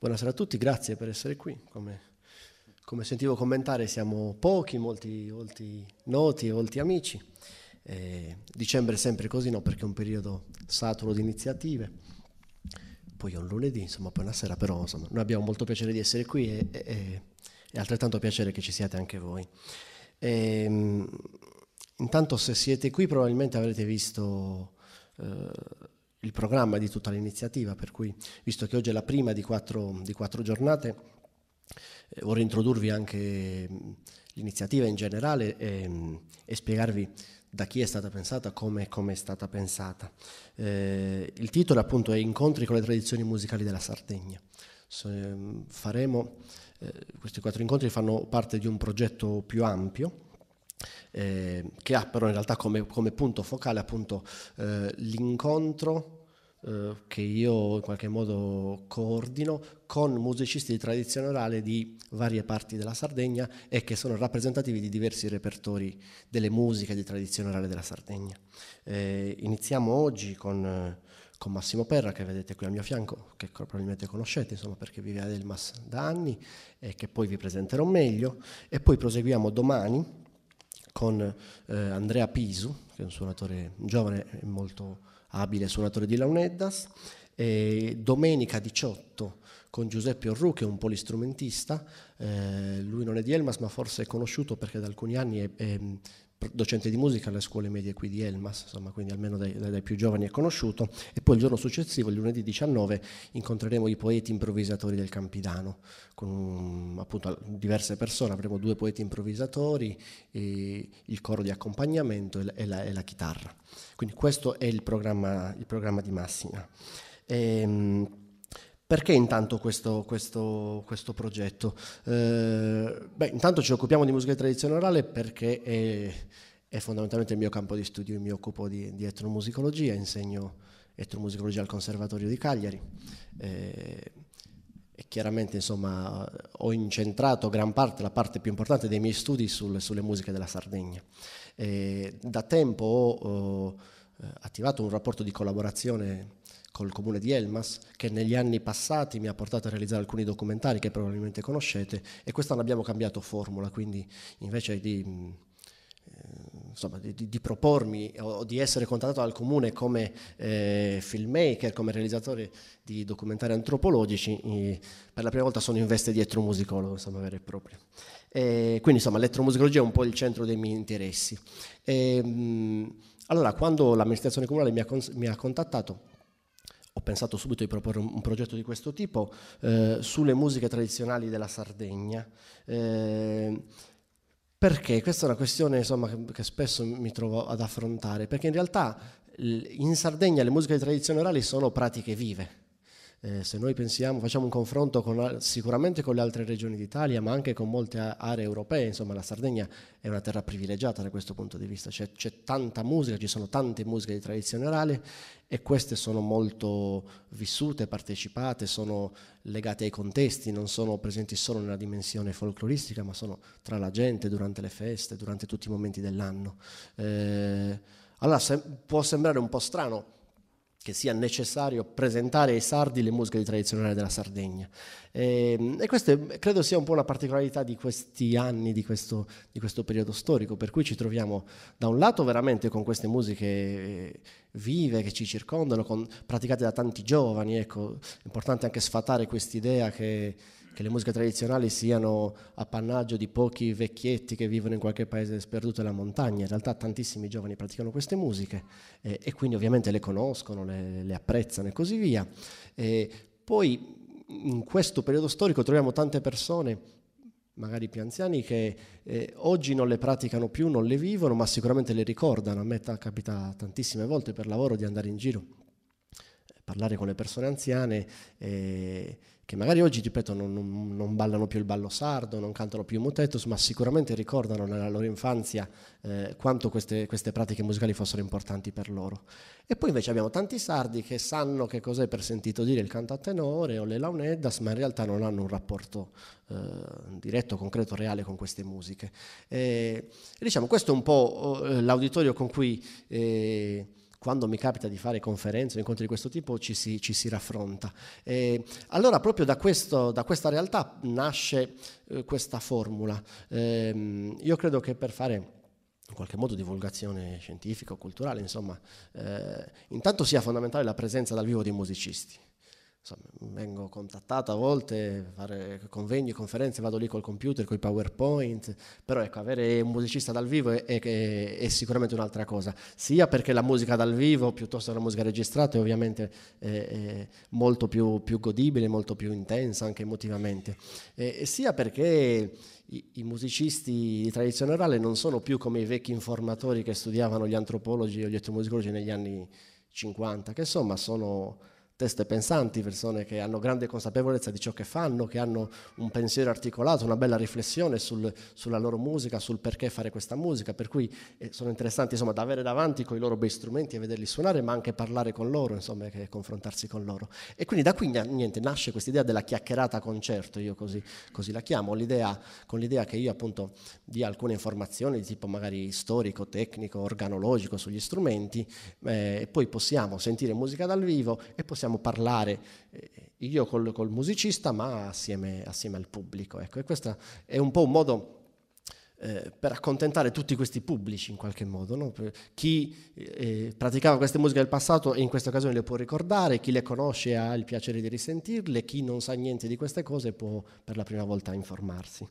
Buonasera a tutti, grazie per essere qui. Come, come sentivo commentare siamo pochi, molti, molti noti e molti amici. Eh, dicembre è sempre così, no? Perché è un periodo saturo di iniziative. Poi è un lunedì, insomma, poi una sera, però insomma, noi abbiamo molto piacere di essere qui e, e, e altrettanto piacere che ci siate anche voi. E, ehm, intanto se siete qui probabilmente avrete visto... Eh, il programma di tutta l'iniziativa, per cui visto che oggi è la prima di quattro, di quattro giornate, eh, vorrei introdurvi anche l'iniziativa in generale e, e, spiegarvi da chi è stata pensata, come, come è stata pensata. Eh, il titolo appunto è Incontri con le tradizioni musicali della Sardegna. So, ehm, faremo, eh, questi quattro incontri fanno parte di un progetto più ampio eh, che ha però in realtà come, come punto focale appunto eh, l'incontro eh, che io in qualche modo coordino con musicisti di tradizione orale di varie parti della Sardegna e che sono rappresentativi di diversi repertori delle musiche di tradizione orale della Sardegna. Eh, iniziamo oggi con, eh, con, Massimo Perra, che vedete qui al mio fianco, che probabilmente conoscete, insomma, perché vive ad Elmas da anni e che poi vi presenterò meglio, e poi proseguiamo domani con eh, Andrea Pisu, che è un suonatore giovane e molto abile suonatore di Launeddas, e domenica 18 con Giuseppe Orru che è un polistrumentista, eh, lui non è di Elmas ma forse è conosciuto perché da alcuni anni è, è docente di musica alle scuole medie qui di Elmas, insomma, quindi almeno dai, dai, più giovani è conosciuto, e poi il giorno successivo, il lunedì 19, incontreremo i poeti improvvisatori del Campidano, con appunto diverse persone, avremo due poeti improvvisatori, il coro di accompagnamento e la, e, la, e la, chitarra. Quindi questo è il programma, il programma di Massina. E, ehm, perché intanto questo, questo, questo progetto? Eh, beh, intanto ci occupiamo di musica di tradizione orale perché è, è, fondamentalmente il mio campo di studio, mi occupo di, di etnomusicologia, insegno etnomusicologia al Conservatorio di Cagliari. Eh, e chiaramente insomma, ho incentrato gran parte, la parte più importante dei miei studi sul, sulle musiche della Sardegna. Eh, da tempo ho, ho eh, attivato un rapporto di collaborazione col comune di Elmas, che negli anni passati mi ha portato a realizzare alcuni documentari che probabilmente conoscete e quest'anno abbiamo cambiato formula, quindi invece di, mm, eh, insomma, di, di propormi o di essere contattato dal comune come eh, filmmaker, come realizzatore di documentari antropologici, eh, per la prima volta sono in veste di etromusicologo, insomma, vera e propria. E quindi insomma l'etnomusicologia è un po' il centro dei miei interessi. E, ehm, allora, quando l'amministrazione comunale mi ha, mi ha contattato, ho pensato subito di proporre un, progetto di questo tipo eh, sulle musiche tradizionali della Sardegna. Eh, perché? Questa è una questione insomma, che, che spesso mi trovo ad affrontare, perché in realtà in Sardegna le musiche di tradizione orali sono pratiche vive eh, se noi pensiamo, facciamo un confronto con, sicuramente con le altre regioni d'Italia, ma anche con molte aree europee, insomma la Sardegna è una terra privilegiata da questo punto di vista, c'è, c'è tanta musica, ci sono tante musiche di tradizione orale e queste sono molto vissute, partecipate, sono legate ai contesti, non sono presenti solo nella dimensione folcloristica, ma sono tra la gente, durante le feste, durante tutti i momenti dell'anno. Eh, allora se, può sembrare un po' strano che sia necessario presentare ai sardi le musiche tradizionali della Sardegna Ehm, e, e questa credo sia un po' una particolarità di questi anni, di questo, di questo periodo storico, per cui ci troviamo da un lato veramente con queste musiche eh, vive che ci circondano, con, praticate da tanti giovani, ecco, è importante anche sfatare quest'idea che che le musiche tradizionali siano appannaggio di pochi vecchietti che vivono in qualche paese sperduto nella montagna. In realtà tantissimi giovani praticano queste musiche eh, e quindi ovviamente le conoscono, le, le apprezzano e così via. E eh, poi in questo periodo storico troviamo tante persone magari più anziani che eh, oggi non le praticano più, non le vivono, ma sicuramente le ricordano. A me capita tantissime volte per lavoro di andare in giro, eh, parlare con le persone anziane. Eh, che magari oggi, ripeto, non, non, non, ballano più il ballo sardo, non cantano più i mutetus, ma sicuramente ricordano nella loro infanzia eh, quanto queste, queste, pratiche musicali fossero importanti per loro. E poi invece abbiamo tanti sardi che sanno che cos'è per sentito dire il canto a tenore o le launeddas, ma in realtà non hanno un rapporto eh, diretto, concreto, reale con queste musiche. E, e diciamo, questo è un po' oh, eh, l'auditorio con cui... Eh, quando mi capita di fare conferenze o incontri di questo tipo ci si, ci si raffronta. E allora proprio da, questo, da, questa realtà nasce eh, questa formula. Eh, io credo che per fare in qualche modo divulgazione scientifica o culturale, insomma, eh, intanto sia fondamentale la presenza dal vivo dei musicisti insomma, vengo contattato a volte a fare convegni, conferenze, vado lì col computer, con i PowerPoint, però ecco, avere un musicista dal vivo è, è, è, sicuramente un'altra cosa, sia perché la musica dal vivo piuttosto che la musica registrata è ovviamente è, molto più, più, godibile, molto più intensa anche emotivamente, e, sia perché i, i musicisti di tradizione orale non sono più come i vecchi informatori che studiavano gli antropologi o gli etnomusicologi negli anni 50, che insomma sono teste pensanti, persone che hanno grande consapevolezza di ciò che fanno, che hanno un pensiero articolato, una bella riflessione sul, sulla loro musica, sul perché fare questa musica, per cui eh, sono interessanti insomma, da avere davanti con i loro bei strumenti e vederli suonare, ma anche parlare con loro, insomma, e confrontarsi con loro. E quindi da qui niente, nasce questa idea della chiacchierata concerto, io così, così la chiamo, l'idea, con l'idea che io appunto dia alcune informazioni di tipo magari storico, tecnico, organologico sugli strumenti, eh, e poi possiamo sentire musica dal vivo e possiamo possiamo parlare eh, io col, col musicista, ma assieme, assieme al pubblico. Ecco. E questo è un po' un modo eh, per accontentare tutti questi pubblici in qualche modo. No? Chi eh, praticava queste musiche del passato in questa occasione le può ricordare, chi le conosce ha il piacere di risentirle, chi non sa niente di queste cose può per la prima volta informarsi.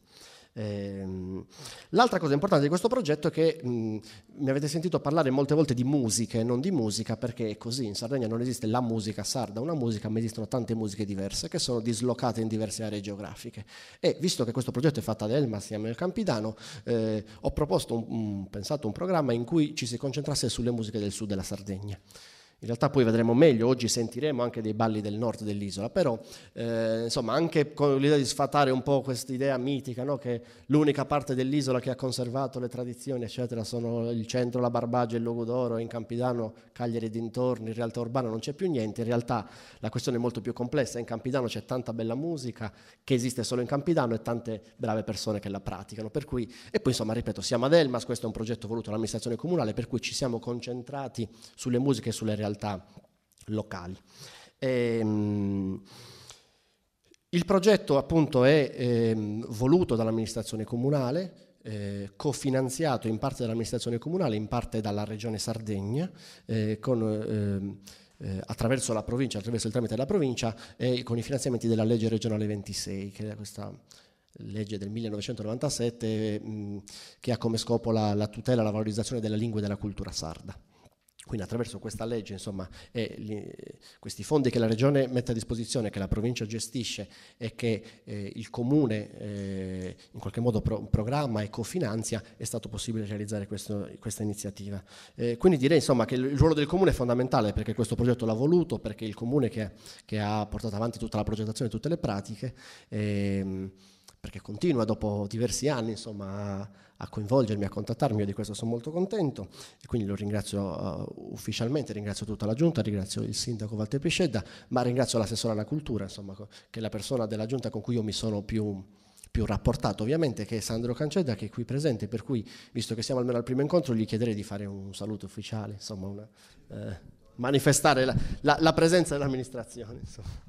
Ehm, l'altra cosa importante di questo progetto è che mi avete sentito parlare molte volte di musica e non di musica perché è così, in Sardegna non esiste la musica sarda, una musica, ma esistono tante musiche diverse che sono dislocate in diverse aree geografiche. E visto che questo progetto è fatto ad Elma, si chiama Il Campidano, eh, ho proposto, un, un, pensato un programma in cui ci si concentrasse sulle musiche del sud della Sardegna. In realtà poi vedremo meglio, oggi sentiremo anche dei balli del nord dell'isola, però eh, insomma anche con l'idea di sfatare un po' quest'idea mitica no? che l'unica parte dell'isola che ha conservato le tradizioni eccetera sono il centro, la Barbagia, il Logudoro, in Campidano, Cagliari e dintorni, in realtà urbana non c'è più niente, in realtà la questione è molto più complessa, in Campidano c'è tanta bella musica che esiste solo in Campidano e tante brave persone che la praticano, per cui, e poi insomma ripeto siamo ad Elmas, questo è un progetto voluto dall'amministrazione comunale per cui ci siamo concentrati sulle musiche e sulle realtà realtà locali. E, ehm, il progetto appunto è eh, voluto dall'amministrazione comunale, eh, cofinanziato in parte dall'amministrazione comunale, in parte dalla regione Sardegna, eh, con, ehm, eh, attraverso la provincia, attraverso il tramite della provincia e con i finanziamenti della legge regionale 26, che è questa legge del 1997 mh, ehm, che ha come scopo la, la tutela e la valorizzazione della lingua e della cultura sarda. Quindi attraverso questa legge insomma, eh, li, questi fondi che la Regione mette a disposizione, che la provincia gestisce e che eh, il Comune eh, in qualche modo pro programma e cofinanzia, è stato possibile realizzare questo, questa iniziativa. Eh, quindi direi insomma, che il ruolo del Comune è fondamentale perché questo progetto l'ha voluto, perché il Comune che, che, ha portato avanti tutta la progettazione e tutte le pratiche. Ehm, perché continua dopo diversi anni insomma, a, a, coinvolgermi, a contattarmi, io di questo sono molto contento e quindi lo ringrazio uh, ufficialmente, ringrazio tutta la giunta, ringrazio il sindaco Walter Piscedda, ma ringrazio l'assessore alla cultura, insomma, che è la persona della giunta con cui io mi sono più, più rapportato ovviamente che è Sandro Cancedda che è qui presente per cui visto che siamo almeno al primo incontro gli chiederei di fare un saluto ufficiale insomma una, eh, manifestare la, la, la presenza dell'amministrazione insomma.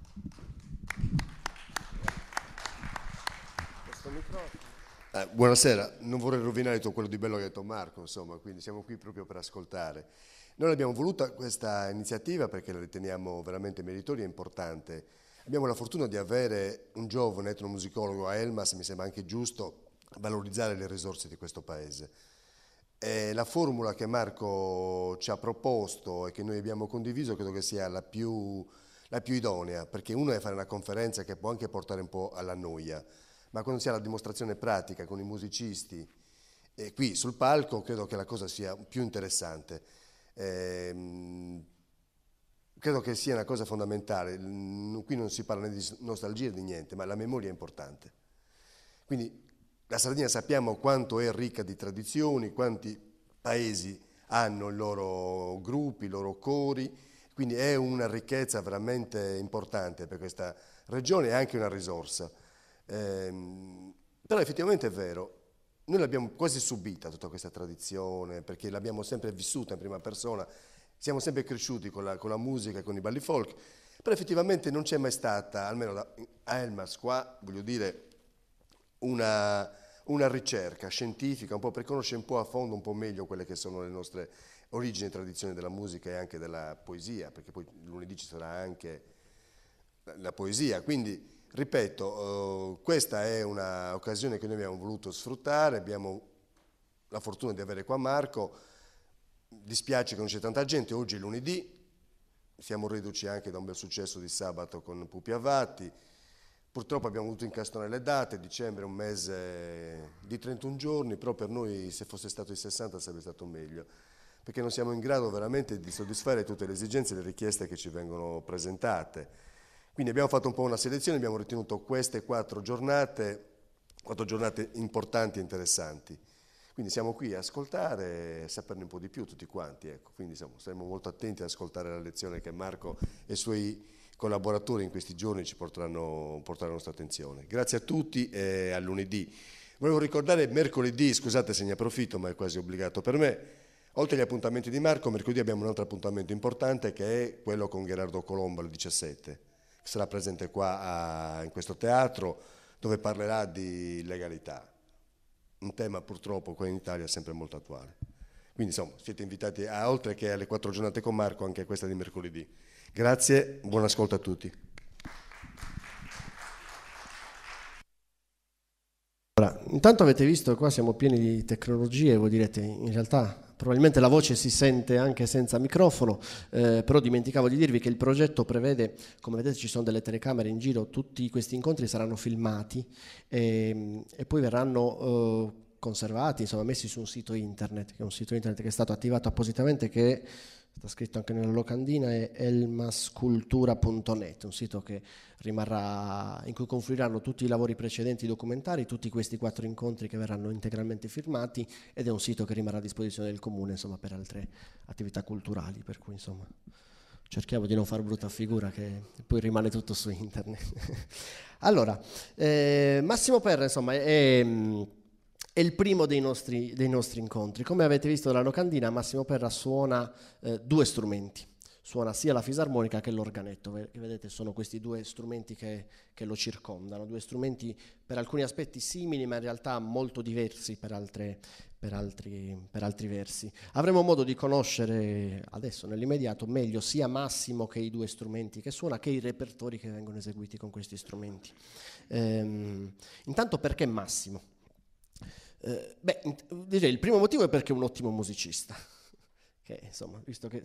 Eh, buonasera, non vorrei rovinare tutto quello di bello che ha detto Marco, insomma, quindi siamo qui proprio per ascoltare. Noi abbiamo voluto questa iniziativa perché la riteniamo veramente meritoria e importante. Abbiamo la fortuna di avere un giovane etnomusicologo a Elmas, mi sembra anche giusto valorizzare le risorse di questo paese. E la formula che Marco ci ha proposto e che noi abbiamo condiviso credo che sia la più, la più idonea, perché uno è fare una conferenza che può anche portare un po' alla noia, ma quando si ha la dimostrazione pratica con i musicisti e qui sul palco credo che la cosa sia più interessante. Eh, credo che sia una cosa fondamentale, qui non si parla né di nostalgia né di niente, ma la memoria è importante. Quindi la Sardegna sappiamo quanto è ricca di tradizioni, quanti paesi hanno i loro gruppi, i loro cori, quindi è una ricchezza veramente importante per questa regione e anche una risorsa. Ehm, però effettivamente è vero, noi l'abbiamo quasi subita tutta questa tradizione, perché l'abbiamo sempre vissuta in prima persona, siamo sempre cresciuti con la, con la musica, con i balli folk, però effettivamente non c'è mai stata, almeno da, a Elmas qua, voglio dire, una, una, ricerca scientifica un po' per conoscere un po' a fondo, un po' meglio quelle che sono le nostre origini e tradizioni della musica e anche della poesia, perché poi lunedì ci sarà anche la poesia, quindi Ripeto, eh, questa è un'occasione che noi abbiamo voluto sfruttare, abbiamo la fortuna di avere qua Marco, dispiace che non c'è tanta gente, oggi è lunedì, siamo riduci anche da un bel successo di sabato con Pupi Avati, purtroppo abbiamo dovuto incastrare le date, dicembre è un mese di 31 giorni, però per noi se fosse stato il 60 sarebbe stato meglio, perché non siamo in grado veramente di soddisfare tutte le esigenze e le richieste che ci vengono presentate quindi abbiamo fatto un po' una selezione, abbiamo ritenuto queste quattro giornate, quattro giornate importanti e interessanti. Quindi siamo qui a ascoltare e saperne un po' di più tutti quanti, ecco. quindi siamo, saremo molto attenti ad ascoltare la lezione che Marco e i suoi collaboratori in questi giorni ci porteranno, porteranno nostra attenzione. Grazie a tutti e a lunedì. Volevo ricordare mercoledì, scusate se ne approfitto ma è quasi obbligato per me, oltre agli appuntamenti di Marco, mercoledì abbiamo un altro appuntamento importante che è quello con Gerardo Colombo alle 17 sarà presente qua a, in questo teatro dove parlerà di legalità, un tema purtroppo qua in Italia sempre molto attuale. Quindi insomma siete invitati a, oltre che alle quattro giornate con Marco anche a questa di mercoledì. Grazie, buon ascolto a tutti. Ora, intanto avete visto qua siamo pieni di tecnologie, voi direte in realtà probabilmente la voce si sente anche senza microfono, eh, però dimenticavo di dirvi che il progetto prevede, come vedete ci sono delle telecamere in giro, tutti questi incontri saranno filmati e, ehm, e poi verranno... Eh, conservati, insomma messi su un sito internet, che è un sito internet che è stato attivato appositamente che sta scritto anche nella locandina, è elmascultura.net, un sito rimarrà, in cui confluiranno tutti i lavori precedenti documentari, tutti questi quattro incontri che verranno integralmente firmati ed è un sito che rimarrà a disposizione del comune insomma, per altre attività culturali, per cui insomma cerchiamo di non far brutta figura che poi rimane tutto su internet. allora, eh, Massimo Perra insomma è, è mm, è il primo dei nostri, dei nostri, incontri. Come avete visto dalla locandina, Massimo Perra suona eh, due strumenti. Suona sia la fisarmonica che l'organetto, che vedete sono questi due strumenti che, che, lo circondano, due strumenti per alcuni aspetti simili ma in realtà molto diversi per, altre, per, altri, per altri versi. Avremo modo di conoscere adesso nell'immediato meglio sia Massimo che i due strumenti che suona che i repertori che vengono eseguiti con questi strumenti. Ehm, intanto perché Massimo? Eh, beh, direi il primo motivo è perché è un ottimo musicista. Che, insomma, visto che,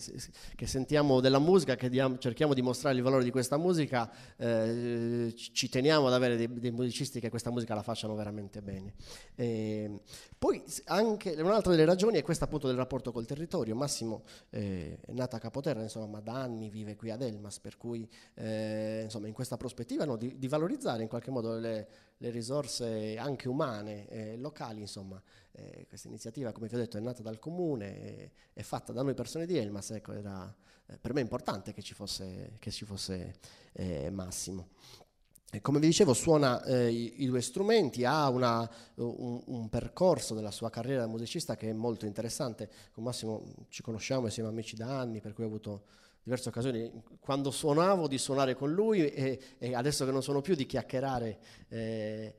che, sentiamo della musica, che diamo, cerchiamo di mostrare il valore di questa musica, eh, ci teniamo ad avere dei, dei, musicisti che questa musica la facciano veramente bene. E ehm, poi anche un'altra delle ragioni è questa appunto del rapporto col territorio. Massimo eh, è nato a Capoterra, insomma, ma da anni vive qui ad Elmas, per cui eh, insomma, in questa prospettiva no, di, di valorizzare in qualche modo le le risorse anche umane eh, locali, insomma, eh, questa iniziativa, come vi ho detto, è nata dal comune, è, eh, è fatta da noi persone di Elmas, ecco, era eh, per me importante che ci fosse, che ci fosse eh, Massimo. E come vi dicevo, suona eh, i, i, due strumenti, ha una, un, un, percorso della sua carriera da musicista che è molto interessante. Con Massimo ci conosciamo e siamo amici da anni, per cui ho avuto diverse occasioni, quando suonavo, di suonare con lui e, e adesso che non sono più, di chiacchierare eh,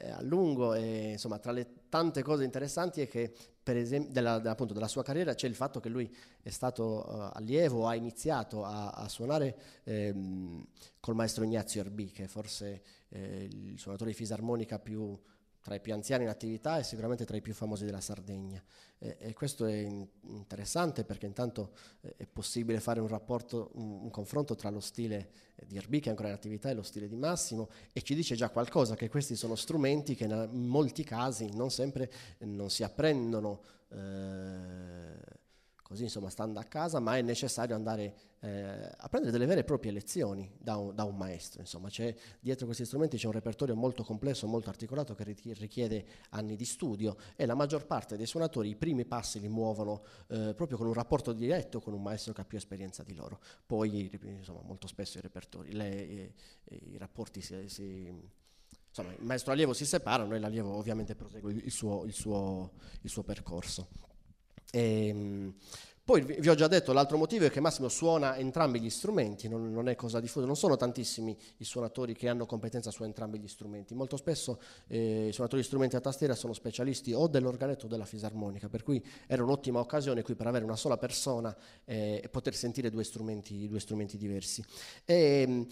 eh a lungo. E, insomma, tra le tante cose interessanti è che, per esempio, della, appunto, della sua carriera c'è il fatto che lui è stato uh, allievo, ha iniziato a, a suonare ehm, col maestro Ignazio Erbi, che è forse eh, il suonatore di fisarmonica più tra i più anziani in attività e sicuramente tra i più famosi della Sardegna. E, e questo è in, interessante perché intanto eh, è possibile fare un rapporto, un, un confronto tra lo stile eh, di Erbi che è ancora in attività e lo stile di Massimo e ci dice già qualcosa che questi sono strumenti che in molti casi non sempre non si apprendono. Eh, così insomma stando a casa, ma è necessario andare eh, a prendere delle vere e proprie lezioni da un, da un maestro. Insomma, c'è, dietro questi strumenti c'è un repertorio molto complesso, molto articolato che richiede anni di studio e la maggior parte dei suonatori i primi passi li muovono eh, proprio con un rapporto diretto con un maestro che ha più esperienza di loro. Poi insomma, molto spesso i repertori, le, i, i, rapporti si, si insomma, il maestro allievo si separano e l'allievo ovviamente prosegue il suo, il suo, il suo percorso. E, ehm, poi vi ho già detto, l'altro motivo è che Massimo suona entrambi gli strumenti, non, non, è cosa diffusa, non sono tantissimi i suonatori che hanno competenza su entrambi gli strumenti, molto spesso eh, i suonatori di strumenti a tastiera sono specialisti o dell'organetto o della fisarmonica, per cui era un'ottima occasione qui per avere una sola persona eh, e poter sentire due strumenti, due strumenti diversi. E, ehm,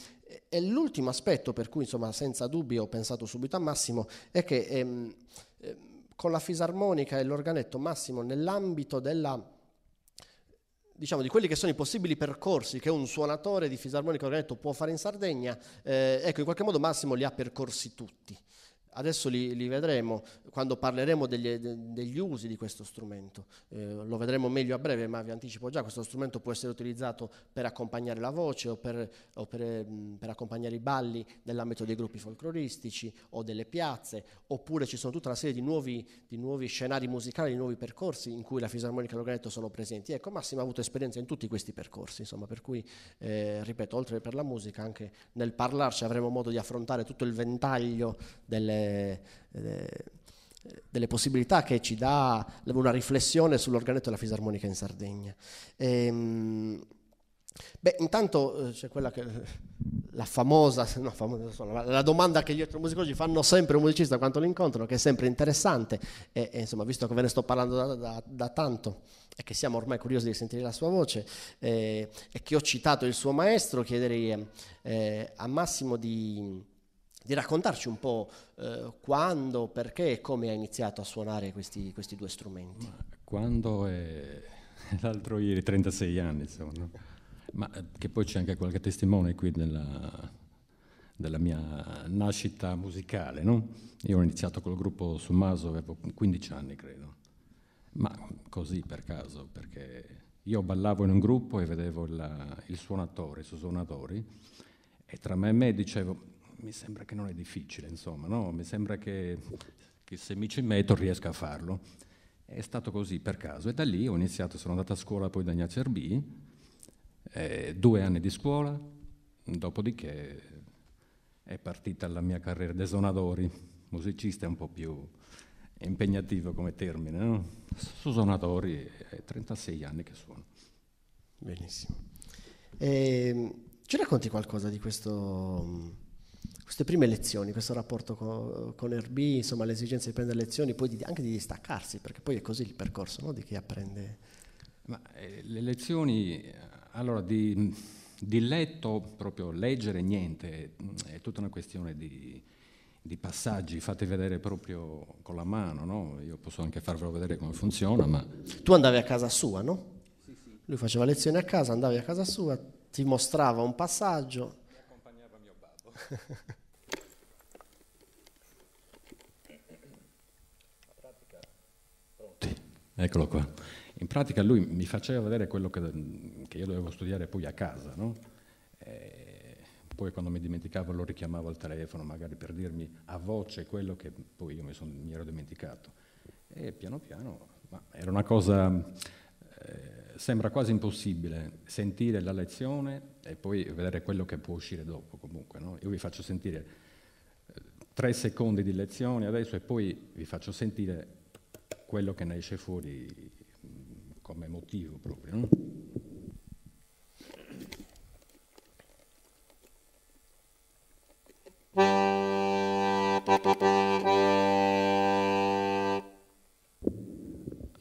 e, l'ultimo aspetto per cui insomma senza dubbio ho pensato subito a Massimo è che... Ehm, con la fisarmonica e l'organetto massimo nell'ambito della, diciamo, di quelli che sono i possibili percorsi che un suonatore di fisarmonica e organetto può fare in Sardegna, eh, ecco, in qualche modo Massimo li ha percorsi tutti. Adesso li, li, vedremo quando parleremo degli, degli usi di questo strumento, eh, lo vedremo meglio a breve, ma vi anticipo già, questo strumento può essere utilizzato per accompagnare la voce o per, o per, mm, per accompagnare i balli nell'ambito dei gruppi folcloristici o delle piazze, oppure ci sono tutta una serie di nuovi, di nuovi scenari musicali, di nuovi percorsi in cui la fisarmonica e l'organetto sono presenti. Ecco, Massimo ha avuto esperienza in tutti questi percorsi, insomma, per cui, eh, ripeto, oltre che per la musica, anche nel parlarci avremo modo di affrontare tutto il ventaglio delle eh, delle, possibilità che ci dà una riflessione sull'organetto della fisarmonica in Sardegna. Ehm, beh, intanto eh, c'è quella che eh, la famosa, no, famosa la, domanda che gli altri musicologi fanno sempre a un musicista quando lo incontrano, che è sempre interessante, e, e insomma, visto che ve ne sto parlando da, da, da tanto e che siamo ormai curiosi di sentire la sua voce, eh, e che ho citato il suo maestro, chiederei eh, a Massimo di di raccontarci un po' eh, quando, perché e come hai iniziato a suonare questi, questi due strumenti. quando è l'altro ieri, 36 anni insomma, ma eh, che poi c'è anche qualche testimone qui della, della mia nascita musicale, no? Io ho iniziato col gruppo Sumaso, avevo 15 anni credo, ma così per caso, perché io ballavo in un gruppo e vedevo la, il suonatore, i suonatori, e tra me e me dicevo mi sembra che non è difficile, insomma, no? mi sembra che, che se mi ci metto riesca a farlo. È stato così per caso e da lì ho iniziato, sono andato a scuola poi da Ignazio Arbi, eh, due anni di scuola, dopodiché è partita la mia carriera Desonadori, musicista è un po' più impegnativo come termine, no? su sonatori è eh, 36 anni che suono. Benissimo. E, ehm, ci racconti qualcosa di questo mm, queste prime lezioni, questo rapporto con, con RB, insomma l'esigenza di prendere lezioni, poi di, anche di distaccarsi, perché poi è così il percorso no? di chi apprende. Ma, eh, le lezioni, eh, allora di, di, letto, proprio leggere niente, è tutta una questione di, di passaggi, fate vedere proprio con la mano, no? io posso anche farvelo vedere come funziona. Ma... Tu andavi a casa sua, no? sì. Lui faceva lezioni a casa, andavi a casa sua, ti mostrava un passaggio. Mi accompagnava mio babbo. Eccolo qua. In pratica lui mi faceva vedere quello che, che io dovevo studiare poi a casa, no? Eh, poi quando mi dimenticavo lo richiamavo al telefono magari per dirmi a voce quello che poi io mi, son, mi ero dimenticato. E piano piano, era una cosa, eh, sembra quasi impossibile sentire la lezione e poi vedere quello che può uscire dopo comunque. No? Io vi faccio sentire eh, tre secondi di lezione adesso e poi vi faccio sentire quello che ne esce fuori come motivo proprio. No?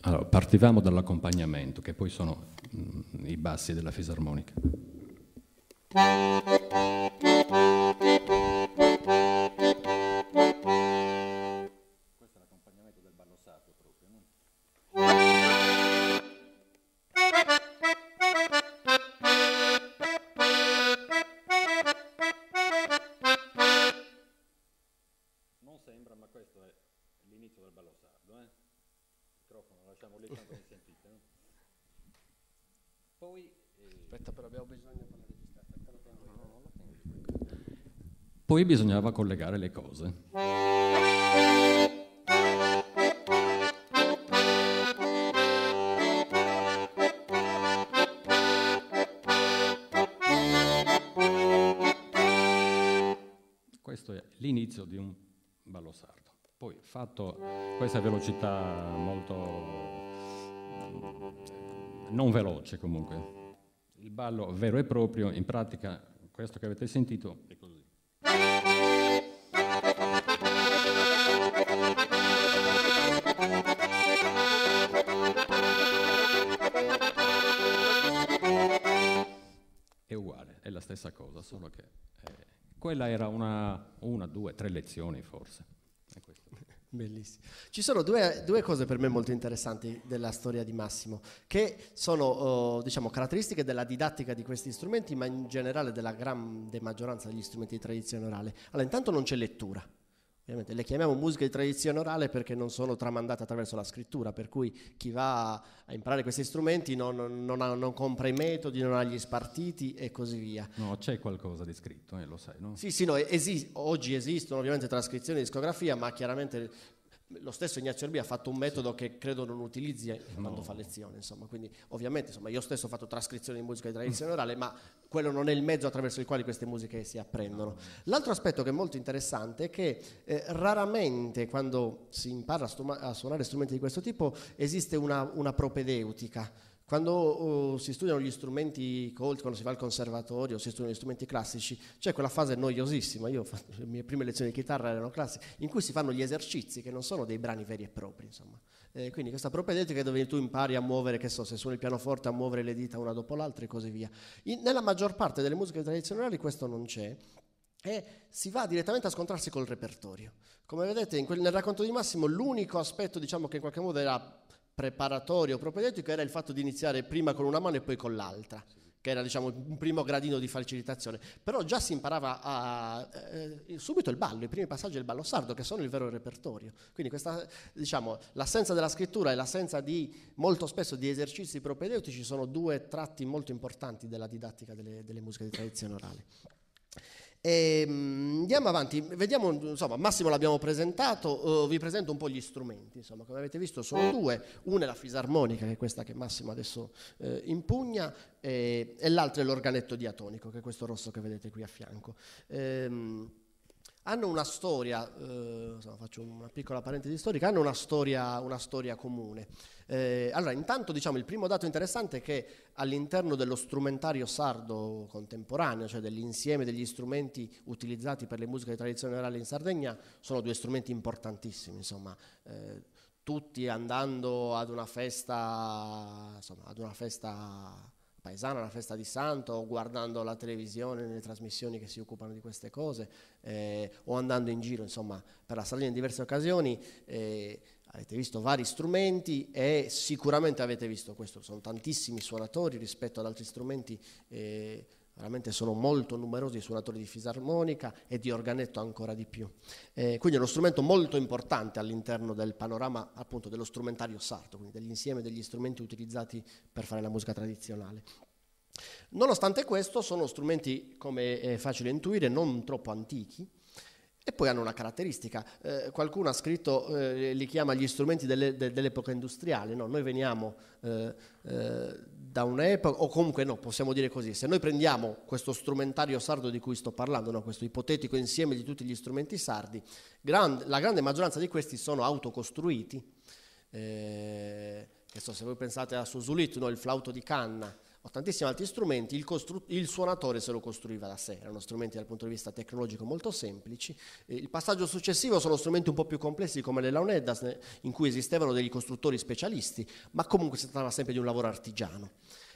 Allora, partivamo dall'accompagnamento, che poi sono mh, i bassi della fisarmonica. Poi bisognava collegare le cose. Questo è l'inizio di un ballo sardo. Poi fatto questa velocità molto mm, non veloce comunque. Il ballo vero e proprio, in pratica questo che avete sentito è così. la stessa cosa, solo che eh, quella era una, una, due, tre lezioni forse. Bellissimo. Ci sono due, due, cose per me molto interessanti della storia di Massimo, che sono eh, diciamo, caratteristiche della didattica di questi strumenti, ma in generale della grande maggioranza degli strumenti di tradizione orale. Allora, intanto non c'è lettura Ovviamente le chiamiamo musiche di tradizione orale perché non sono tramandate attraverso la scrittura, per cui chi va a imparare questi strumenti non, non, ha, non compra i metodi, non ha gli spartiti e così via. No, c'è qualcosa di scritto, eh, lo sai, no? Sì, sì, no, esi- oggi esistono ovviamente trascrizioni di discografia, ma chiaramente lo stesso Ignazio Erbi ha fatto un metodo che credo non utilizzi eh, no. quando fa lezione, insomma. quindi ovviamente insomma, io stesso ho fatto trascrizione di musica di tradizione orale, ma quello non è il mezzo attraverso il quale queste musiche si apprendono. L'altro aspetto che è molto interessante è che eh, raramente quando si impara a, stuma- a, suonare strumenti di questo tipo esiste una, una propedeutica quando uh, si studiano gli strumenti colti, quando si va al conservatorio, si studiano gli strumenti classici, c'è quella fase noiosissima, io le mie prime lezioni di chitarra erano classiche, in cui si fanno gli esercizi che non sono dei brani veri e propri, insomma. Eh, quindi questa propedeutica dove tu impari a muovere, che so, se suoni il pianoforte, a muovere le dita una dopo l'altra e così via. In, nella maggior parte delle musiche tradizionali questo non c'è e si va direttamente a scontrarsi col repertorio. Come vedete quel, nel racconto di Massimo l'unico aspetto diciamo, che in qualche modo era preparatorio propedeutico era il fatto di iniziare prima con una mano e poi con l'altra, sì. che era diciamo, un primo gradino di facilitazione. Però già si imparava a, eh, subito il ballo, i primi passaggi del ballo sardo, che sono il vero repertorio. Quindi questa, diciamo, l'assenza della scrittura e l'assenza di, molto spesso di esercizi propedeutici sono due tratti molto importanti della didattica delle, delle musiche di tradizione orale. E, ehm, andiamo avanti, vediamo, insomma, Massimo l'abbiamo presentato, uh, vi presento un po' gli strumenti, insomma, come avete visto sono due, una è la fisarmonica, che è questa che Massimo adesso eh, impugna, e, e l'altra è l'organetto diatonico, che è questo rosso che vedete qui a fianco. Ehm, hanno una storia, eh, faccio una piccola parentesi storica, hanno una storia, una storia comune. Eh, allora, intanto diciamo il primo dato interessante è che all'interno dello strumentario sardo contemporaneo, cioè dell'insieme degli strumenti utilizzati per le musiche di tradizione orale in Sardegna, sono due strumenti importantissimi, insomma. Eh, tutti andando ad una festa, insomma, ad una festa paesana alla festa di santo o guardando la televisione nelle trasmissioni che si occupano di queste cose eh, o andando in giro insomma per la salina in diverse occasioni eh, avete visto vari strumenti e sicuramente avete visto questo sono tantissimi suonatori rispetto ad altri strumenti eh, veramente sono molto numerosi i suonatori di fisarmonica e di organetto ancora di più. Eh, quindi è uno strumento molto importante all'interno del panorama appunto dello strumentario sarto, quindi dell'insieme degli strumenti utilizzati per fare la musica tradizionale. Nonostante questo sono strumenti, come è facile intuire, non troppo antichi, e poi hanno una caratteristica, eh, qualcuno ha scritto, eh, li chiama gli strumenti delle, de, dell'epoca industriale, no? noi veniamo eh, eh da un'epoca, o comunque no, possiamo dire così, se noi prendiamo questo strumentario sardo di cui sto parlando, no, questo ipotetico insieme di tutti gli strumenti sardi, grand- la grande maggioranza di questi sono autocostruiti, eh, so, se voi pensate a Susulit, no, il flauto di canna, ho tantissimi altri strumenti, il, costru- il, suonatore se lo costruiva da sé, erano strumenti dal punto di vista tecnologico molto semplici. Il passaggio successivo sono strumenti un po' più complessi come le Launeddas, in cui esistevano degli costruttori specialisti, ma comunque si trattava sempre di un lavoro artigiano.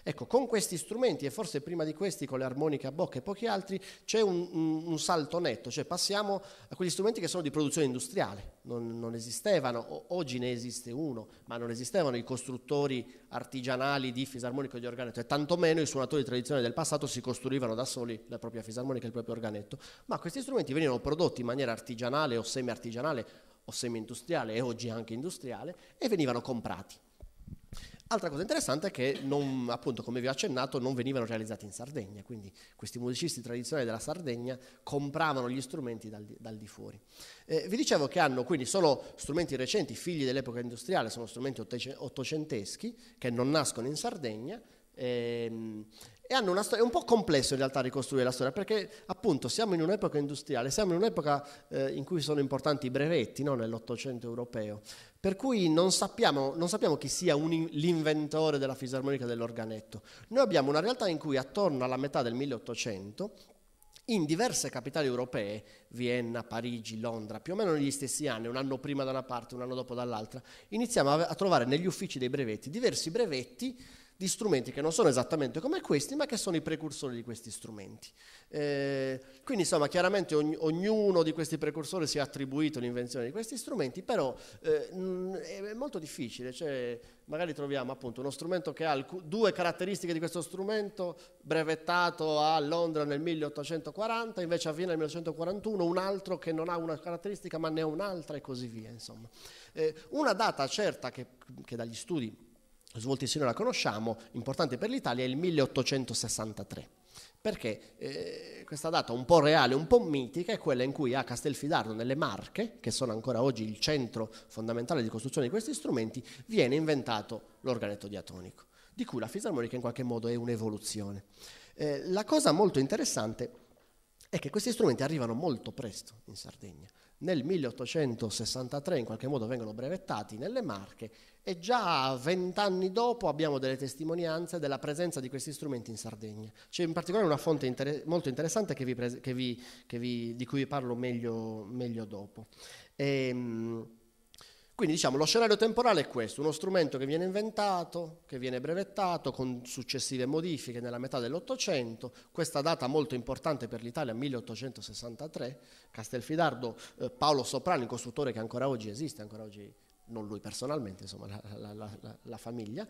Ecco, con questi strumenti e forse prima di questi con le armoniche a bocca e pochi altri c'è un, un, un salto netto, cioè passiamo a quegli strumenti che sono di produzione industriale, non, non esistevano, oggi ne esiste uno, ma non esistevano i costruttori artigianali di fisarmonico e di organetto e tantomeno i suonatori tradizionali del passato si costruivano da soli la propria fisarmonica e il proprio organetto, ma questi strumenti venivano prodotti in maniera artigianale o semi-artigianale o semi-industriale e oggi anche industriale e venivano comprati. Altra cosa interessante è che, non, appunto, come vi ho accennato, non venivano realizzati in Sardegna, quindi questi musicisti tradizionali della Sardegna compravano gli strumenti dal, dal di fuori. Eh, vi dicevo che hanno quindi solo strumenti recenti, figli dell'epoca industriale, sono strumenti ottocenteschi che non nascono in Sardegna. Ehm, e hanno una storia, è un po' complesso in realtà ricostruire la storia, perché appunto siamo in un'epoca industriale, siamo in un'epoca eh, in cui sono importanti i brevetti, no? nell'Ottocento europeo, per cui non sappiamo, non sappiamo chi sia un, l'inventore della fisarmonica dell'organetto. Noi abbiamo una realtà in cui attorno alla metà del 1800 in diverse capitali europee, Vienna, Parigi, Londra, più o meno negli stessi anni, un anno prima da una parte, un anno dopo dall'altra, iniziamo a trovare negli uffici dei brevetti diversi brevetti di strumenti che non sono esattamente come questi, ma che sono i precursori di questi strumenti. Eh, quindi insomma, chiaramente ogn- ognuno di questi precursori si è attribuito l'invenzione di questi strumenti, però eh, mh, è molto difficile, cioè, magari troviamo appunto uno strumento che ha alc- due caratteristiche di questo strumento, brevettato a Londra nel 1840, invece a Vienna nel 1941, un altro che non ha una caratteristica ma ne ha un'altra e così via. Insomma. Eh, una data certa che, che dagli studi svolti svoltisi noi la conosciamo, importante per l'Italia, è il 1863. Perché eh, questa data un po' reale, un po' mitica, è quella in cui a Castelfidardo, nelle Marche, che sono ancora oggi il centro fondamentale di costruzione di questi strumenti, viene inventato l'organetto diatonico, di cui la fisarmonica in qualche modo è un'evoluzione. Eh, la cosa molto interessante è che questi strumenti arrivano molto presto in Sardegna nel 1863 in qualche modo vengono brevettati nelle Marche e già vent'anni dopo abbiamo delle testimonianze della presenza di questi strumenti in Sardegna. C'è in particolare una fonte inter- molto interessante che vi pres- che vi, che vi, di cui vi parlo meglio, meglio dopo. E, ehm, quindi diciamo lo scenario temporale è questo, uno strumento che viene inventato, che viene brevettato con successive modifiche nella metà dell'Ottocento, questa data molto importante per l'Italia 1863, Castelfidardo, eh, Paolo il costruttore che ancora oggi esiste, ancora oggi non lui personalmente, insomma la, la, la, la famiglia,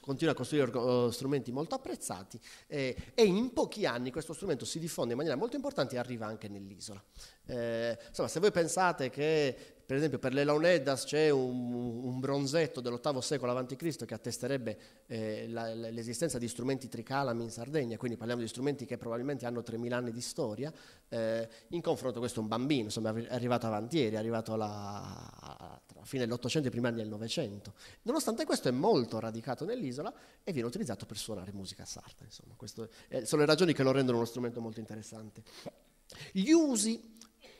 continua a costruire eh, strumenti molto apprezzati eh, e in pochi anni questo strumento si diffonde in maniera molto importante e arriva anche nell'isola. Eh, insomma, se voi pensate che per esempio per le Launeddas c'è un, un bronzetto dell'VIII secolo a.C. che attesterebbe eh, l'esistenza di strumenti tricalami in Sardegna, quindi parliamo di strumenti che probabilmente hanno 3.000 anni di storia, eh, in confronto questo è un bambino, insomma è arrivato avanti ieri, è arrivato alla, fine dell'Ottocento e primi del Novecento. Nonostante questo è molto radicato nell'isola e viene utilizzato per suonare musica sarda. Insomma, è, sono le ragioni che lo rendono uno strumento molto interessante. Gli usi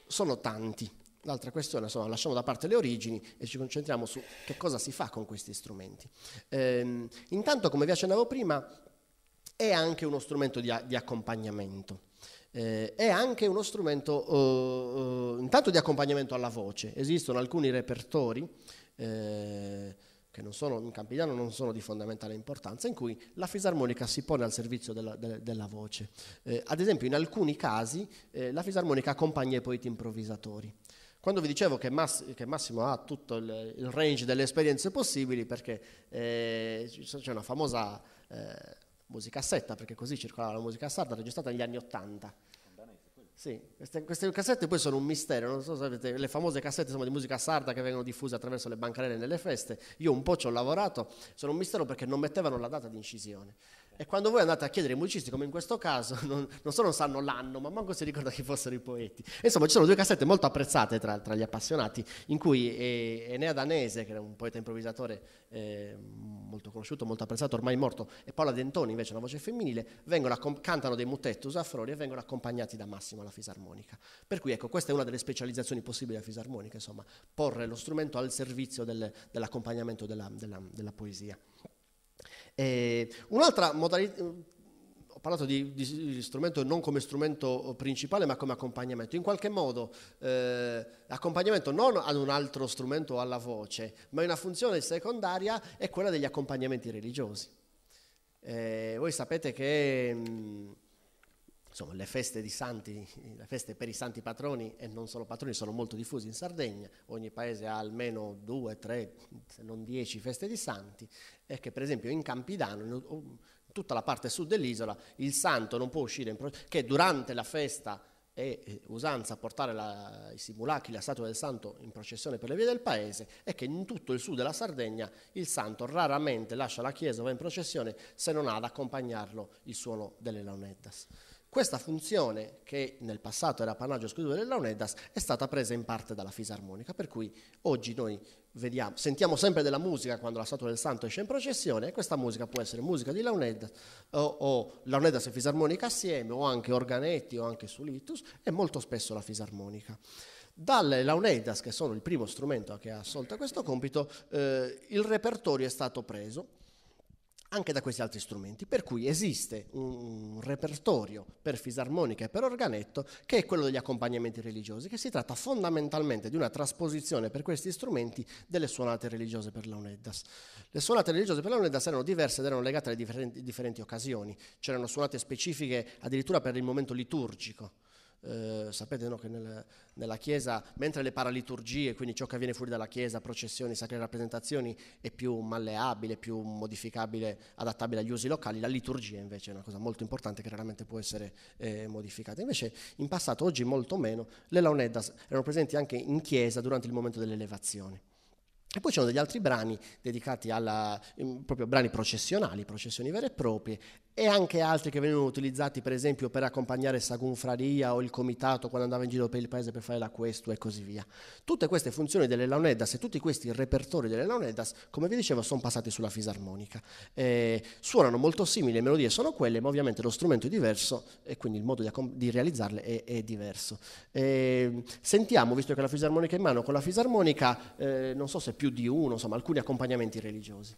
sono tanti. L'altra questione, insomma, lasciamo da parte le origini e ci concentriamo su che cosa si fa con questi strumenti. Ehm, intanto, come vi accennavo prima, è anche uno strumento di, di accompagnamento eh, è anche uno strumento eh, eh, intanto di accompagnamento alla voce. Esistono alcuni repertori eh, che non sono, in campidiano non sono di fondamentale importanza, in cui la fisarmonica si pone al servizio della, de, della voce. Eh, ad esempio, in alcuni casi eh, la fisarmonica accompagna i poeti improvvisatori. Quando vi dicevo che, Mass- che Massimo ha tutto il, il, range delle esperienze possibili, perché eh, c'è una famosa eh, musicassetta, perché così circolava la musica sarda, registrata negli anni Ottanta. Sì, queste, queste, cassette poi sono un mistero, non so se sapete, le famose cassette insomma, di musica sarda che vengono diffuse attraverso le bancarelle nelle feste, io un po' ci ho lavorato, sono un mistero perché non mettevano la data di incisione. E quando voi andate a chiedere ai musicisti, come in questo caso, non, non solo non sanno l'anno, ma manco si ricorda chi fossero i poeti. insomma, ci sono due cassette molto apprezzate tra, tra gli appassionati, in cui eh, Enea Danese, che era un poeta improvvisatore eh, molto conosciuto, molto apprezzato, ormai morto, e Paola Dentoni, invece una voce femminile, accom- cantano dei mutettus a frori e vengono accompagnati da Massimo alla fisarmonica. Per cui ecco, questa è una delle specializzazioni possibili della fisarmonica, insomma, porre lo strumento al servizio del, dell'accompagnamento della, della, della poesia. Eh, un'altra modalità, ho parlato di, di, strumento non come strumento principale ma come accompagnamento, in qualche modo eh, accompagnamento non ad un altro strumento o alla voce, ma una funzione secondaria è quella degli accompagnamenti religiosi. Eh, voi sapete che... Mh, mm, insomma, le feste, santi, le feste per i santi patroni e non solo patroni sono molto diffuse in Sardegna, ogni paese ha almeno due, tre, se non dieci feste di santi e che per esempio in Campidano, in tutta la parte sud dell'isola, il santo non può uscire in pro- che durante la festa è eh, usanza portare la, i simulacri, la statua del santo in processione per le vie del paese è che in tutto il sud della Sardegna il santo raramente lascia la chiesa o va in processione se non ha ad accompagnarlo il suono delle launettas. Questa funzione, che nel passato era appannaggio esclusivo della UNEDAS, è stata presa in parte dalla fisarmonica, per cui oggi noi vediamo, sentiamo sempre della musica quando la Statua del Santo esce in processione e questa musica può essere musica di Launedas o, o Launedas e fisarmonica assieme o anche organetti o anche solitus e molto spesso la fisarmonica. Dalle Launedas, che sono il primo strumento che ha assolto questo compito, eh, il repertorio è stato preso anche da questi altri strumenti, per cui esiste un repertorio per fisarmonica e per organetto che è quello degli accompagnamenti religiosi, che si tratta fondamentalmente di una trasposizione per questi strumenti delle suonate religiose per la UNEDAS. Le suonate religiose per la UNEDAS erano diverse ed erano legate alle differenti, differenti occasioni, c'erano suonate specifiche addirittura per il momento liturgico eh, sapete no, che nel, nella Chiesa, mentre le paraliturgie, quindi ciò che avviene fuori dalla Chiesa, processioni, sacre rappresentazioni, è più malleabile, più modificabile, adattabile agli usi locali, la liturgia invece è una cosa molto importante che raramente può essere eh, modificata. Invece in passato, oggi molto meno, le launeddas erano presenti anche in Chiesa durante il momento delle elevazioni. E poi ci sono degli altri brani dedicati alla, mm, proprio a brani processionali, processioni vere e proprie, e anche altri che venivano utilizzati per esempio per accompagnare Sagunfraria o il comitato quando andava in giro per il paese per fare la questua e così via. Tutte queste funzioni delle Launeddas e tutti questi repertori delle Launeddas, come vi dicevo, sono passati sulla fisarmonica. Eh, suonano molto simili, le melodie sono quelle, ma ovviamente lo strumento è diverso e quindi il modo di, accom- di realizzarle è, è diverso. Eh, sentiamo, visto che la fisarmonica è in mano, con la fisarmonica, eh, non so se più più di uno, insomma alcuni accompagnamenti religiosi.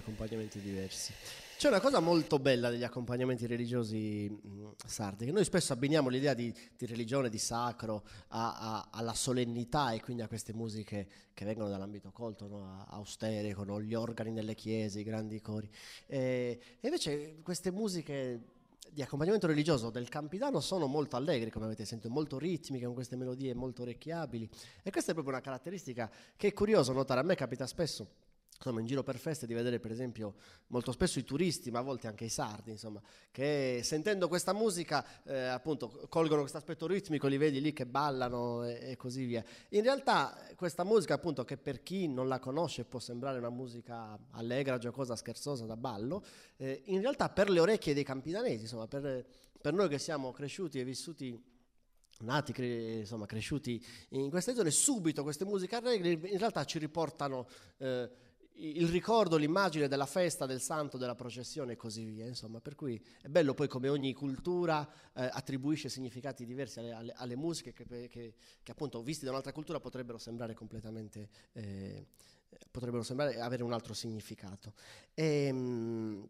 accompagnamenti diversi. C'è una cosa molto bella degli accompagnamenti religiosi sardi, che noi spesso abbiniamo l'idea di, di religione, di sacro, a, a, alla solennità e quindi a queste musiche che vengono dall'ambito colto, no? austere, con gli organi nelle chiese, i grandi cori. E, e invece queste musiche di accompagnamento religioso del Campidano sono molto allegri, come avete sentito, molto ritmiche, con queste melodie molto orecchiabili. E questa è proprio una caratteristica che è curioso notare, a me capita spesso Insomma, in giro per feste di vedere per esempio molto spesso i turisti, ma a volte anche i sardi, insomma, che sentendo questa musica eh, appunto colgono questo aspetto ritmico, li vedi lì che ballano e, e, così via. In realtà questa musica appunto che per chi non la conosce può sembrare una musica allegra, giocosa, scherzosa da ballo, eh, in realtà per le orecchie dei campidanesi, insomma, per, per noi che siamo cresciuti e vissuti nati, cre- insomma, cresciuti in queste zone, subito queste musiche allegre in realtà ci riportano eh, il ricordo, l'immagine della festa, del santo, della processione e così via, insomma, per cui è bello poi come ogni cultura eh, attribuisce significati diversi alle, alle, alle musiche che, che, che, appunto visti da un'altra cultura potrebbero sembrare completamente, eh, potrebbero sembrare avere un altro significato. E, ehm,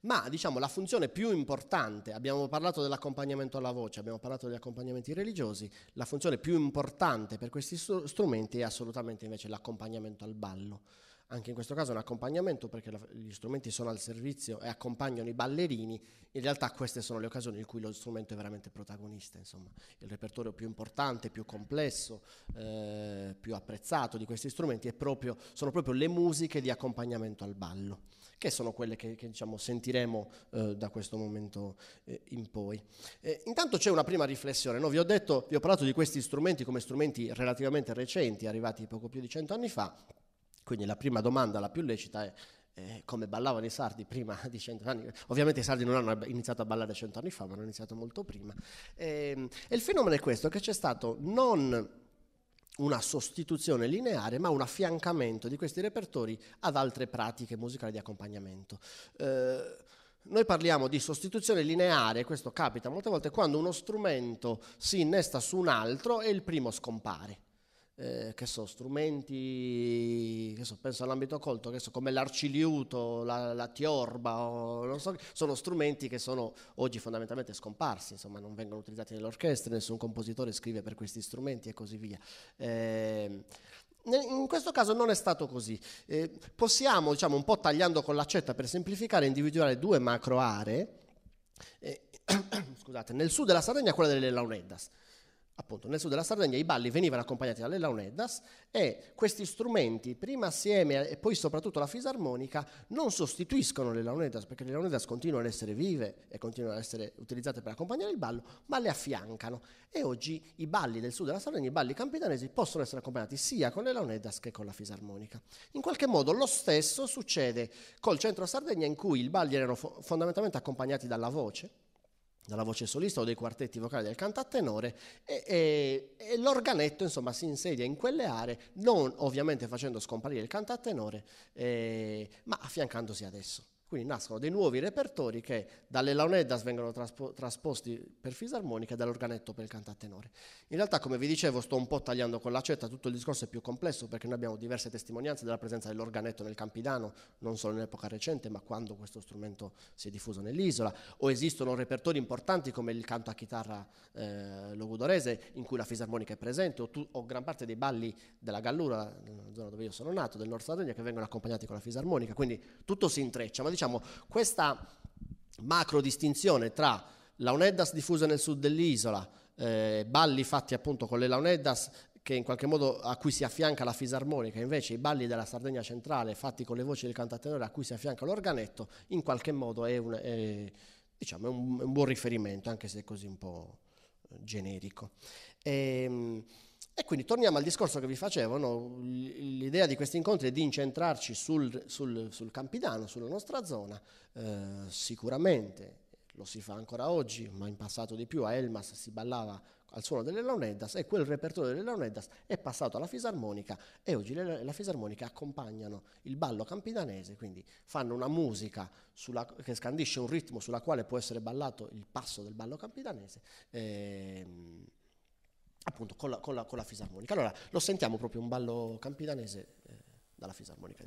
ma diciamo la funzione più importante, abbiamo parlato dell'accompagnamento alla voce, abbiamo parlato degli accompagnamenti religiosi, la funzione più importante per questi strumenti è assolutamente invece l'accompagnamento al ballo anche in questo caso un accompagnamento perché gli strumenti sono al servizio e accompagnano i ballerini, in realtà queste sono le occasioni in cui lo strumento è veramente protagonista, insomma il repertorio più importante, più complesso, eh, più apprezzato di questi strumenti proprio, sono proprio le musiche di accompagnamento al ballo, che sono quelle che, che diciamo, sentiremo eh, da questo momento eh, in poi. Eh, intanto c'è una prima riflessione, no? vi, ho detto, vi ho parlato di questi strumenti come strumenti relativamente recenti, arrivati poco più di cento anni fa, quindi la prima domanda, la più lecita è eh, come ballavano i sardi prima di anni. ovviamente i sardi non hanno iniziato a ballare anni fa, ma hanno iniziato molto prima. E, ehm, e il fenomeno è questo, che c'è stato non una sostituzione lineare, ma un affiancamento di questi repertori ad altre pratiche musicali di accompagnamento. Eh, noi parliamo di sostituzione lineare, questo capita molte volte quando uno strumento si innesta su un altro e il primo scompare eh, che so, strumenti, che so, penso all'ambito colto, che so, come l'arciliuto, la, la tiorba, o, so, sono strumenti che sono oggi fondamentalmente scomparsi, insomma non vengono utilizzati nelle orchestre, nessun compositore scrive per questi strumenti e così via. Eh, in questo caso non è stato così. Eh, possiamo, diciamo, un po' tagliando con l'accetta per semplificare, individuare due macro aree. Eh, scusate, nel sud della Sardegna quella delle Launeddas appunto nel sud della Sardegna i balli venivano accompagnati dalle launeddas e questi strumenti, prima assieme e poi soprattutto la fisarmonica, non sostituiscono le launeddas perché le launeddas continuano ad essere vive e continuano ad essere utilizzate per accompagnare il ballo, ma le affiancano e oggi i balli del sud della Sardegna, i balli campidanesi possono essere accompagnati sia con le launeddas che con la fisarmonica. In qualche modo lo stesso succede col centro Sardegna in cui i balli erano fondamentalmente accompagnati dalla voce dalla voce solista o dei quartetti vocali del cantatenore e, e, e, l'organetto insomma si insedia in quelle aree non ovviamente facendo scomparire il cantatenore eh, ma affiancandosi adesso quindi nascono dei nuovi repertori che dalle launeddas vengono traspo- trasposti per fisarmonica e dall'organetto per il cantatenore. In realtà, come vi dicevo, sto un po' tagliando con l'accetta, tutto il discorso è più complesso perché noi abbiamo diverse testimonianze della presenza dell'organetto nel Campidano, non solo in epoca recente, ma quando questo strumento si è diffuso nell'isola, o esistono repertori importanti come il canto a chitarra eh, logudorese in cui la fisarmonica è presente, o, tu- o gran parte dei balli della Gallura, nella zona dove io sono nato, del Nord Sardegna, che vengono accompagnati con la fisarmonica, quindi tutto si intreccia, ma diciamo, questa macro distinzione tra launeddas diffusa nel sud dell'isola, eh, balli fatti appunto con le launeddas che in qualche modo a cui si affianca la fisarmonica, invece i balli della Sardegna centrale fatti con le voci del cantatenore a cui si affianca l'organetto, in qualche modo è un, è, diciamo, è un, è un buon riferimento, anche se è così un po' generico. E, ehm, e quindi torniamo al discorso che vi facevano, l'idea di questi incontri è di incentrarci sul, sul, sul Campidano, sulla nostra zona, eh, sicuramente lo si fa ancora oggi, ma in passato di più a Elmas si ballava al suono delle Launeddas e quel repertorio delle Launeddas è passato alla fisarmonica e oggi le, la fisarmonica accompagnano il ballo campidanese, quindi fanno una musica sulla, che scandisce un ritmo sulla quale può essere ballato il passo del ballo campidanese. E, ehm, appunto con la, con, la, con la, fisarmonica. Allora lo sentiamo proprio un ballo campidanese eh, dalla fisarmonica.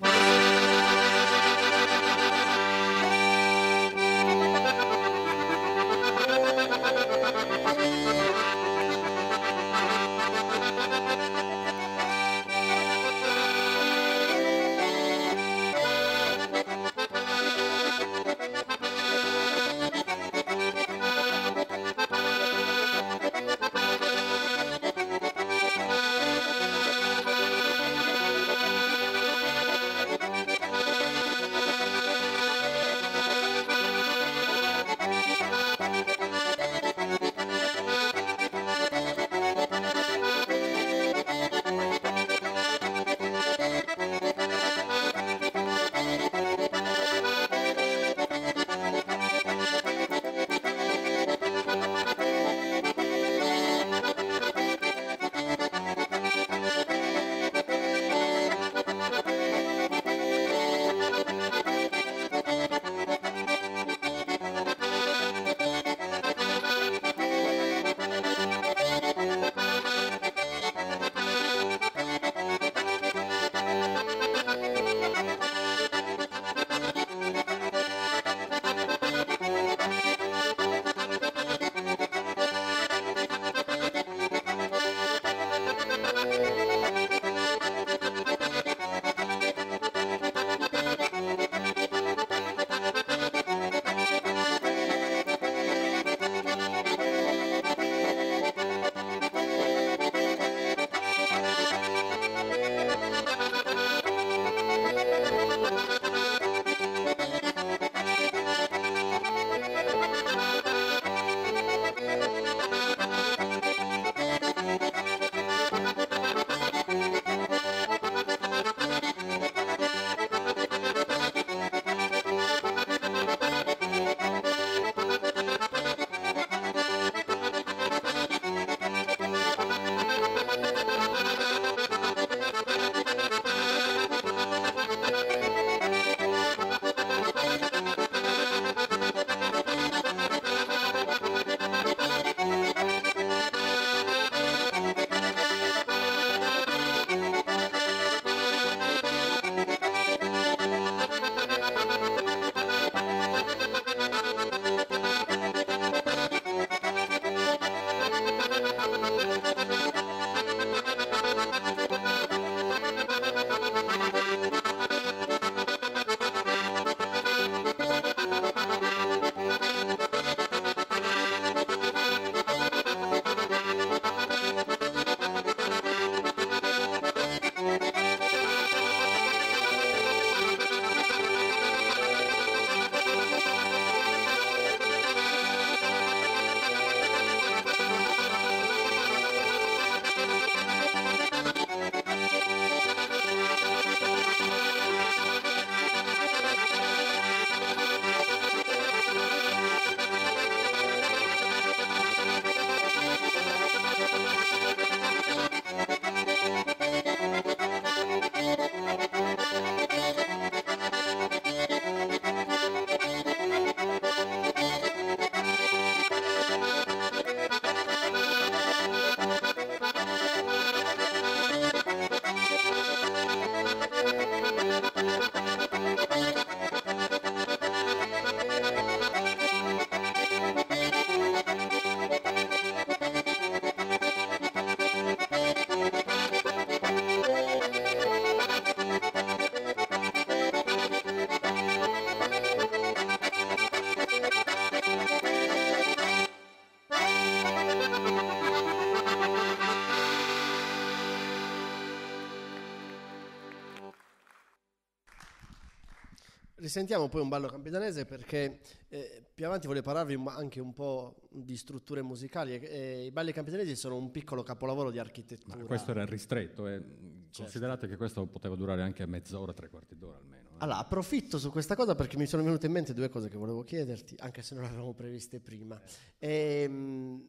risentiamo poi un ballo campidanese perché eh, più avanti voglio parlarvi anche un po' di strutture musicali. E, I balli campidanesi sono un piccolo capolavoro di architettura. Ma questo era ristretto, eh. certo. considerate che questo poteva durare anche mezz'ora, tre quarti d'ora almeno. Eh. Allora, approfitto su questa cosa perché mi sono venute in mente due cose che volevo chiederti, anche se non le avevamo previste prima. Eh. Ehm,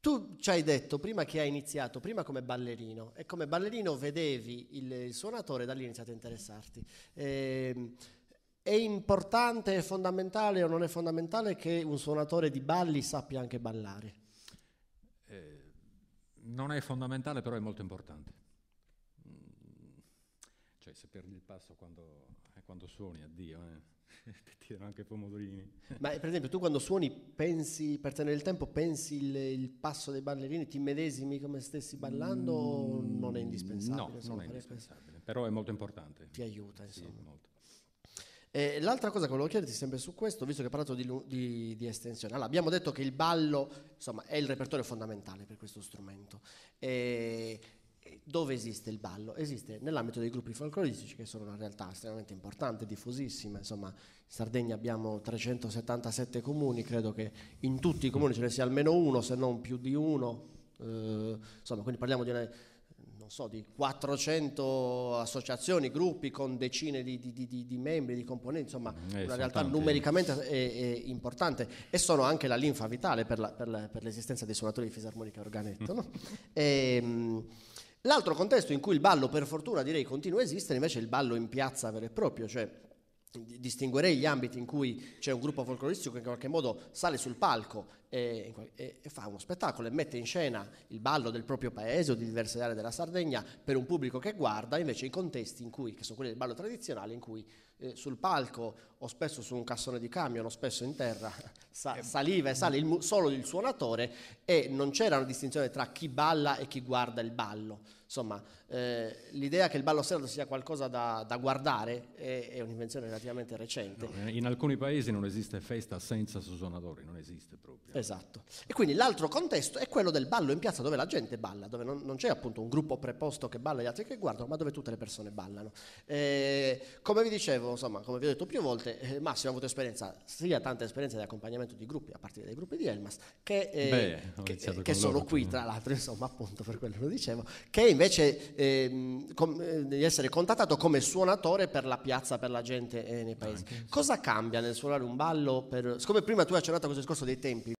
tu ci hai detto prima che hai iniziato, prima come ballerino, e come ballerino vedevi il, il suonatore, da lì hai iniziato a interessarti. Ehm, è importante, è fondamentale o non è fondamentale che un suonatore di balli sappia anche ballare? Eh, non è fondamentale, però è molto importante. Mm, cioè, se perdi il passo quando, eh, quando suoni, addio, eh. ti danno anche i pomodorini. Ma per esempio, tu quando suoni, pensi, per tenere il tempo, pensi il, il passo dei ballerini, ti medesimi come stessi ballando mm, o non è indispensabile? No, insomma, non è indispensabile, però è molto importante. Ti aiuta, insomma. Sì, molto. Eh, l'altra cosa che volevo chiederti sempre su questo, visto che hai parlato di, di, di, estensione, allora, abbiamo detto che il ballo insomma, è il repertorio fondamentale per questo strumento. Eh, dove esiste il ballo? Esiste nell'ambito dei gruppi folcloristici, che sono una realtà estremamente importante, diffusissima. Insomma, in Sardegna abbiamo 377 comuni, credo che in tutti i comuni ce ne sia almeno uno, se non più di uno. Eh, insomma, quindi parliamo di una so, di 400 associazioni, gruppi con decine di, di, di, di membri, di componenti, insomma mm, eh, una realtà tanti. numericamente è, eh, è eh, importante e sono anche la linfa vitale per, la, per, la, per l'esistenza dei suonatori di fisarmonica organetto. Mm. No? E, ehm, l'altro contesto in cui il ballo per fortuna direi continua a esistere invece è il ballo in piazza vero e proprio, cioè distinguerei gli ambiti in cui c'è un gruppo folcloristico che in qualche modo sale sul palco e, e, e, fa uno spettacolo e mette in scena il ballo del proprio paese o di diverse aree della Sardegna per un pubblico che guarda, invece i contesti in cui, che sono quelli del ballo tradizionale, in cui eh, sul palco o spesso su un cassone di camion, o spesso in terra, sa- eh, saliva e mm. sale il mu- solo il suonatore e non c'era una distinzione tra chi balla e chi guarda il ballo. Insomma, eh, l'idea che il ballo sardo sia qualcosa da, da guardare è, è, un'invenzione relativamente recente. No, in alcuni paesi non esiste festa senza suonatori, non esiste proprio. Esatto. E quindi l'altro contesto è quello del ballo in piazza dove la gente balla, dove non, non c'è appunto un gruppo preposto che balla e gli altri che guardano, ma dove tutte le persone ballano. Eh, come vi dicevo, insomma, come vi ho detto più volte, eh, Massimo ha avuto esperienza, sia tanta esperienza di accompagnamento di gruppi, a partire dai gruppi di Elmas, che, eh, Beh, che, eh, che sono loro, qui, tra l'altro, insomma, appunto per quello che lo dicevo, che invece ehm, eh, com- di essere contattato come suonatore per la piazza, per la gente eh, nei paesi. Cosa cambia nel suonare un ballo? Per... Siccome prima tu hai accennato questo discorso dei tempi,